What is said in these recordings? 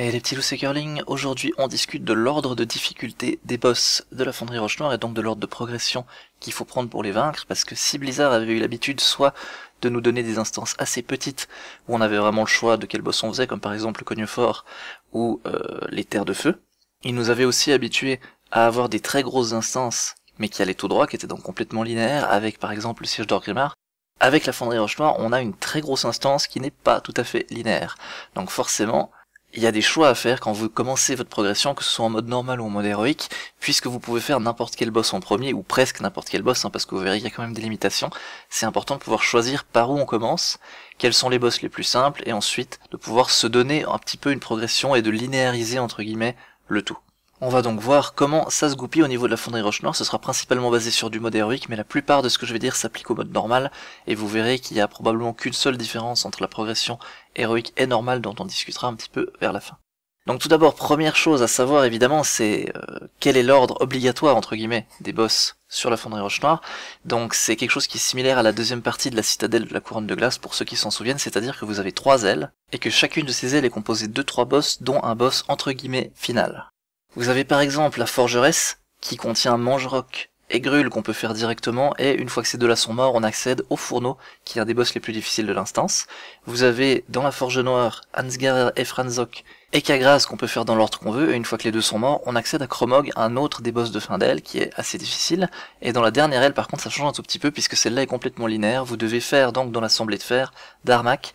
Et les petits loups curling, aujourd'hui on discute de l'ordre de difficulté des boss de la fonderie Roche Noire et donc de l'ordre de progression qu'il faut prendre pour les vaincre parce que si Blizzard avait eu l'habitude soit de nous donner des instances assez petites où on avait vraiment le choix de quel boss on faisait comme par exemple le Cognefort ou euh, les Terres de Feu, il nous avait aussi habitués à avoir des très grosses instances mais qui allaient tout droit, qui étaient donc complètement linéaires avec par exemple le siège d'Orgrimmar avec la fonderie Roche Noire, on a une très grosse instance qui n'est pas tout à fait linéaire. Donc forcément, il y a des choix à faire quand vous commencez votre progression, que ce soit en mode normal ou en mode héroïque, puisque vous pouvez faire n'importe quel boss en premier, ou presque n'importe quel boss, hein, parce que vous verrez qu'il y a quand même des limitations. C'est important de pouvoir choisir par où on commence, quels sont les boss les plus simples, et ensuite de pouvoir se donner un petit peu une progression et de linéariser entre guillemets le tout. On va donc voir comment ça se goupille au niveau de la fonderie roche noire. Ce sera principalement basé sur du mode héroïque, mais la plupart de ce que je vais dire s'applique au mode normal, et vous verrez qu'il n'y a probablement qu'une seule différence entre la progression héroïque et normale dont on discutera un petit peu vers la fin. Donc tout d'abord, première chose à savoir évidemment, c'est euh, quel est l'ordre obligatoire entre guillemets des boss sur la fonderie Roche Noire. Donc c'est quelque chose qui est similaire à la deuxième partie de la citadelle de la couronne de glace pour ceux qui s'en souviennent, c'est-à-dire que vous avez trois ailes et que chacune de ces ailes est composée de trois boss dont un boss entre guillemets final. Vous avez par exemple la forgeresse qui contient Mangerok et Grul qu'on peut faire directement et une fois que ces deux-là sont morts, on accède au fourneau qui est un des boss les plus difficiles de l'instance. Vous avez dans la forge noire Ansgarer et Franzok et Kagras qu'on peut faire dans l'ordre qu'on veut et une fois que les deux sont morts, on accède à Kromog, un autre des boss de fin d'aile qui est assez difficile et dans la dernière aile par contre ça change un tout petit peu puisque celle-là est complètement linéaire. Vous devez faire donc dans l'assemblée de fer Darmak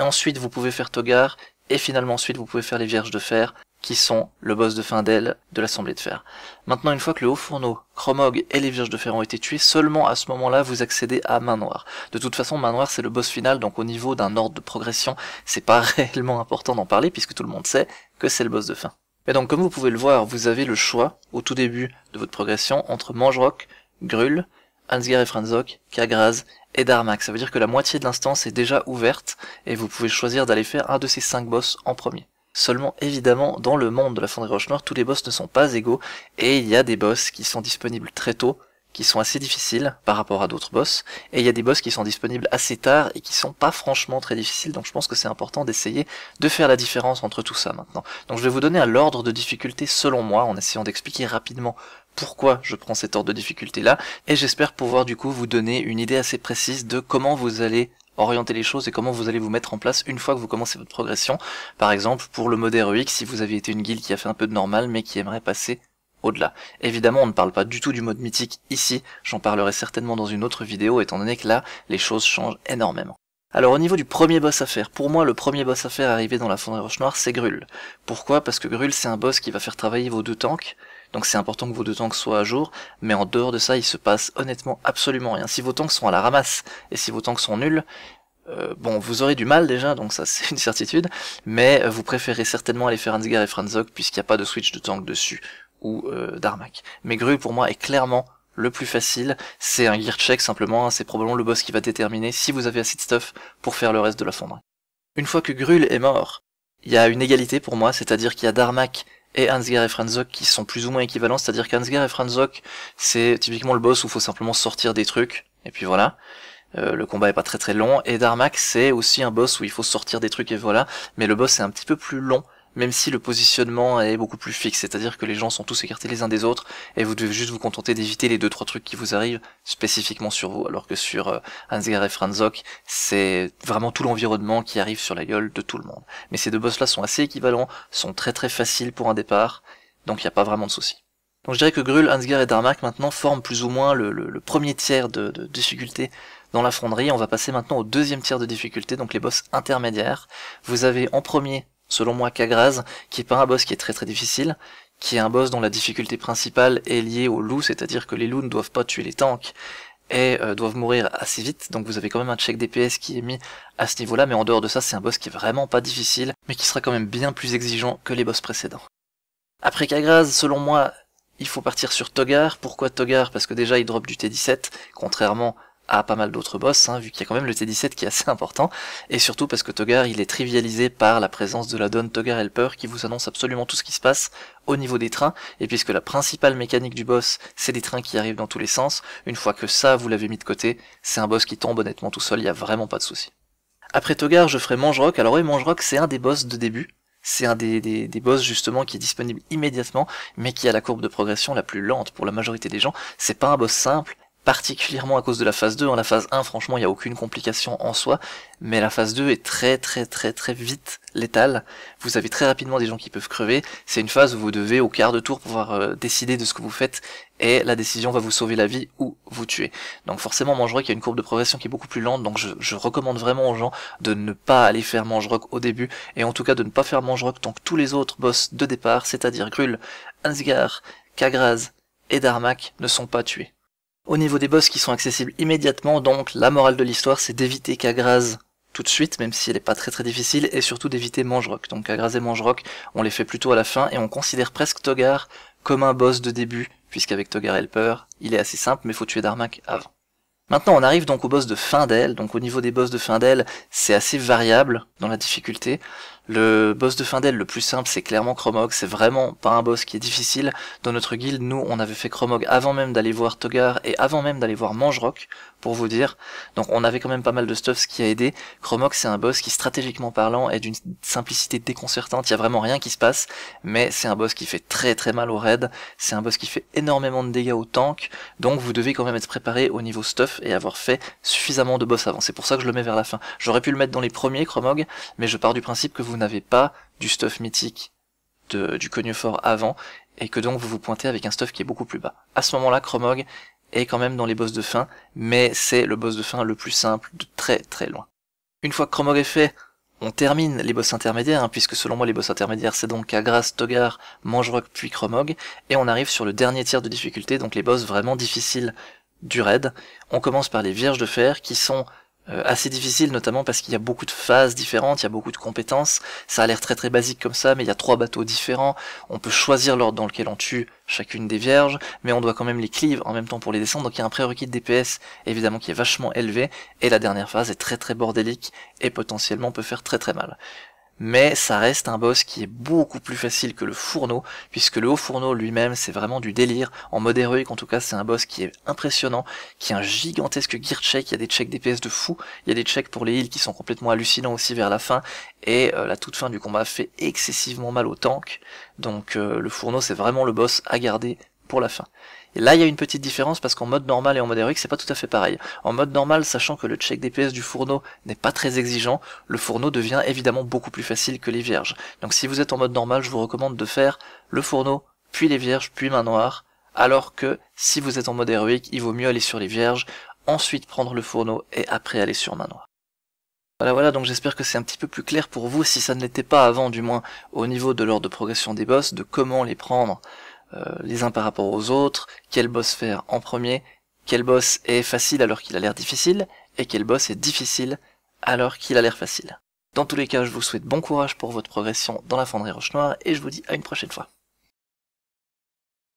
et ensuite vous pouvez faire Togar et finalement ensuite vous pouvez faire les vierges de fer qui sont le boss de fin d'elle de l'assemblée de fer. Maintenant, une fois que le haut fourneau, Chromog et les Vierges de Fer ont été tués, seulement à ce moment-là, vous accédez à Main Noire. De toute façon, Main Noire, c'est le boss final, donc au niveau d'un ordre de progression, c'est pas réellement important d'en parler, puisque tout le monde sait que c'est le boss de fin. Et donc, comme vous pouvez le voir, vous avez le choix, au tout début de votre progression, entre Mangerock, Grul, Ansgar et Franzok, Kagraz et Darmak. Ça veut dire que la moitié de l'instance est déjà ouverte, et vous pouvez choisir d'aller faire un de ces cinq boss en premier. Seulement, évidemment, dans le monde de la fonderie Roche Noire, tous les boss ne sont pas égaux, et il y a des boss qui sont disponibles très tôt, qui sont assez difficiles par rapport à d'autres boss, et il y a des boss qui sont disponibles assez tard et qui sont pas franchement très difficiles, donc je pense que c'est important d'essayer de faire la différence entre tout ça maintenant. Donc je vais vous donner un ordre de difficulté selon moi, en essayant d'expliquer rapidement pourquoi je prends cet ordre de difficulté là, et j'espère pouvoir du coup vous donner une idée assez précise de comment vous allez orienter les choses et comment vous allez vous mettre en place une fois que vous commencez votre progression. Par exemple, pour le mode héroïque, si vous aviez été une guilde qui a fait un peu de normal mais qui aimerait passer au-delà. Évidemment, on ne parle pas du tout du mode mythique ici, j'en parlerai certainement dans une autre vidéo étant donné que là, les choses changent énormément. Alors au niveau du premier boss à faire, pour moi le premier boss à faire arrivé dans la fonderie Roche Noire c'est Grul. Pourquoi Parce que Grul c'est un boss qui va faire travailler vos deux tanks, donc c'est important que vos deux tanks soient à jour, mais en dehors de ça, il se passe honnêtement absolument rien. Si vos tanks sont à la ramasse et si vos tanks sont nuls, euh, bon, vous aurez du mal déjà, donc ça c'est une certitude, mais euh, vous préférez certainement aller faire Hansgar et Franzok, puisqu'il n'y a pas de switch de tank dessus ou euh, d'Armac. Mais Gru pour moi est clairement le plus facile, c'est un gear check simplement, c'est probablement le boss qui va déterminer si vous avez assez de stuff pour faire le reste de la fonderie. Une fois que Grul est mort, il y a une égalité pour moi, c'est-à-dire qu'il y a Darmac et Ansgar et Franzok qui sont plus ou moins équivalents, c'est-à-dire qu'Ansgar et Franzok, c'est typiquement le boss où il faut simplement sortir des trucs, et puis voilà. Euh, le combat est pas très très long, et Darmak c'est aussi un boss où il faut sortir des trucs et voilà, mais le boss est un petit peu plus long, même si le positionnement est beaucoup plus fixe, c'est-à-dire que les gens sont tous écartés les uns des autres, et vous devez juste vous contenter d'éviter les deux trois trucs qui vous arrivent spécifiquement sur vous, alors que sur euh, et Franzok, c'est vraiment tout l'environnement qui arrive sur la gueule de tout le monde. Mais ces deux boss-là sont assez équivalents, sont très très faciles pour un départ, donc il n'y a pas vraiment de souci. Donc je dirais que Grul, Hansgar et Darmak maintenant forment plus ou moins le, premier tiers de, difficulté dans la fronderie, On va passer maintenant au deuxième tiers de difficulté, donc les boss intermédiaires. Vous avez en premier selon moi Kagraz, qui est pas un boss qui est très très difficile, qui est un boss dont la difficulté principale est liée aux loups, c'est-à-dire que les loups ne doivent pas tuer les tanks et euh, doivent mourir assez vite, donc vous avez quand même un check DPS qui est mis à ce niveau-là, mais en dehors de ça, c'est un boss qui est vraiment pas difficile, mais qui sera quand même bien plus exigeant que les boss précédents. Après Kagraz, selon moi, il faut partir sur Togar. Pourquoi Togar Parce que déjà, il drop du T17, contrairement pas mal d'autres boss, hein, vu qu'il y a quand même le T17 qui est assez important, et surtout parce que Togar il est trivialisé par la présence de la donne Togar Helper qui vous annonce absolument tout ce qui se passe au niveau des trains, et puisque la principale mécanique du boss c'est des trains qui arrivent dans tous les sens, une fois que ça vous l'avez mis de côté, c'est un boss qui tombe honnêtement tout seul, il n'y a vraiment pas de souci. Après Togar, je ferai Mangerock. Alors oui, Mangerock, c'est un des boss de début. C'est un des, des, des, boss justement qui est disponible immédiatement, mais qui a la courbe de progression la plus lente pour la majorité des gens. C'est pas un boss simple, particulièrement à cause de la phase 2. En hein, la phase 1, franchement, il n'y a aucune complication en soi, mais la phase 2 est très très très très vite létale. Vous avez très rapidement des gens qui peuvent crever. C'est une phase où vous devez au quart de tour pouvoir euh, décider de ce que vous faites et la décision va vous sauver la vie ou vous tuer. Donc forcément, y a une courbe de progression qui est beaucoup plus lente, donc je, recommande vraiment aux gens de ne pas aller faire rock au début, et en tout cas de ne pas faire rock tant que tous les autres boss de départ, c'est-à-dire Grul, Ansgar, Kagraz et Darmak ne sont pas tués. Au niveau des boss qui sont accessibles immédiatement, donc la morale de l'histoire c'est d'éviter Kagraz tout de suite, même si elle n'est pas très très difficile, et surtout d'éviter Mangerock. Donc Kagraz et Mangerock, on les fait plutôt à la fin, et on considère presque Togar comme un boss de début, puisqu'avec Togar Helper, il est assez simple, mais faut tuer Darmak avant. Maintenant, on arrive donc au boss de fin d'elle. Donc, au niveau des boss de fin d'elle, c'est assez variable dans la difficulté. Le boss de fin d'aile le plus simple, c'est clairement Chromog. C'est vraiment pas un boss qui est difficile. Dans notre guild nous, on avait fait Chromog avant même d'aller voir Togar et avant même d'aller voir Mangerock, pour vous dire. Donc on avait quand même pas mal de stuff, ce qui a aidé. Chromog, c'est un boss qui, stratégiquement parlant, est d'une simplicité déconcertante. Il y a vraiment rien qui se passe, mais c'est un boss qui fait très très mal au raid. C'est un boss qui fait énormément de dégâts au tank. Donc vous devez quand même être préparé au niveau stuff et avoir fait suffisamment de boss avant. C'est pour ça que je le mets vers la fin. J'aurais pu le mettre dans les premiers Chromog, mais je pars du principe que vous vous n'avez pas du stuff mythique de, du fort avant, et que donc vous vous pointez avec un stuff qui est beaucoup plus bas. À ce moment-là, Chromog est quand même dans les boss de fin, mais c'est le boss de fin le plus simple de très très loin. Une fois que Chromog est fait, on termine les boss intermédiaires, hein, puisque selon moi les boss intermédiaires c'est donc Agras, Togar, Mangerock puis Chromog. et on arrive sur le dernier tiers de difficulté, donc les boss vraiment difficiles du raid. On commence par les Vierges de Fer, qui sont euh, assez difficile, notamment parce qu'il y a beaucoup de phases différentes, il y a beaucoup de compétences. Ça a l'air très très basique comme ça, mais il y a trois bateaux différents. On peut choisir l'ordre dans lequel on tue chacune des vierges, mais on doit quand même les cleave en même temps pour les descendre. Donc il y a un prérequis de DPS évidemment qui est vachement élevé, et la dernière phase est très très bordélique et potentiellement peut faire très très mal mais ça reste un boss qui est beaucoup plus facile que le fourneau, puisque le haut fourneau lui-même c'est vraiment du délire, en mode héroïque en tout cas c'est un boss qui est impressionnant, qui est un gigantesque gear check, il y a des checks DPS de fou, il y a des checks pour les heals qui sont complètement hallucinants aussi vers la fin, et euh, la toute fin du combat fait excessivement mal au tank, donc euh, le fourneau c'est vraiment le boss à garder la fin. Et là, il y a une petite différence parce qu'en mode normal et en mode héroïque, c'est pas tout à fait pareil. En mode normal, sachant que le check DPS du fourneau n'est pas très exigeant, le fourneau devient évidemment beaucoup plus facile que les vierges. Donc si vous êtes en mode normal, je vous recommande de faire le fourneau, puis les vierges, puis main noire, alors que si vous êtes en mode héroïque, il vaut mieux aller sur les vierges, ensuite prendre le fourneau et après aller sur main noire. Voilà, voilà, donc j'espère que c'est un petit peu plus clair pour vous, si ça ne l'était pas avant, du moins, au niveau de l'ordre de progression des boss, de comment les prendre euh, les uns par rapport aux autres, quel boss faire en premier, quel boss est facile alors qu'il a l'air difficile, et quel boss est difficile alors qu'il a l'air facile. Dans tous les cas, je vous souhaite bon courage pour votre progression dans la fonderie Roche Noire, et je vous dis à une prochaine fois.